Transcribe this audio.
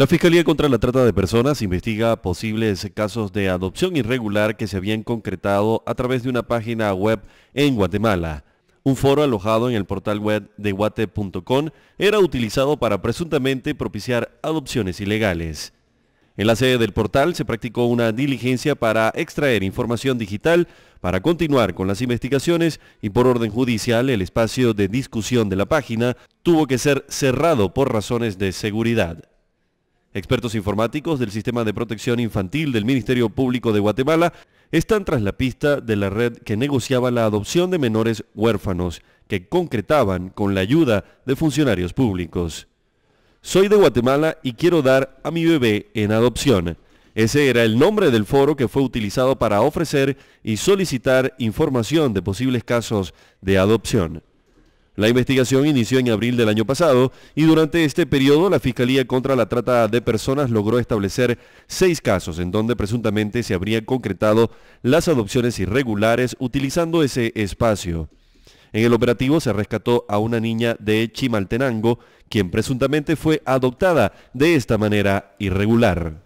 La Fiscalía contra la Trata de Personas investiga posibles casos de adopción irregular que se habían concretado a través de una página web en Guatemala. Un foro alojado en el portal web de guate.com era utilizado para presuntamente propiciar adopciones ilegales. En la sede del portal se practicó una diligencia para extraer información digital para continuar con las investigaciones y por orden judicial el espacio de discusión de la página tuvo que ser cerrado por razones de seguridad. Expertos informáticos del Sistema de Protección Infantil del Ministerio Público de Guatemala están tras la pista de la red que negociaba la adopción de menores huérfanos, que concretaban con la ayuda de funcionarios públicos. Soy de Guatemala y quiero dar a mi bebé en adopción. Ese era el nombre del foro que fue utilizado para ofrecer y solicitar información de posibles casos de adopción. La investigación inició en abril del año pasado y durante este periodo la Fiscalía contra la Trata de Personas logró establecer seis casos en donde presuntamente se habrían concretado las adopciones irregulares utilizando ese espacio. En el operativo se rescató a una niña de Chimaltenango, quien presuntamente fue adoptada de esta manera irregular.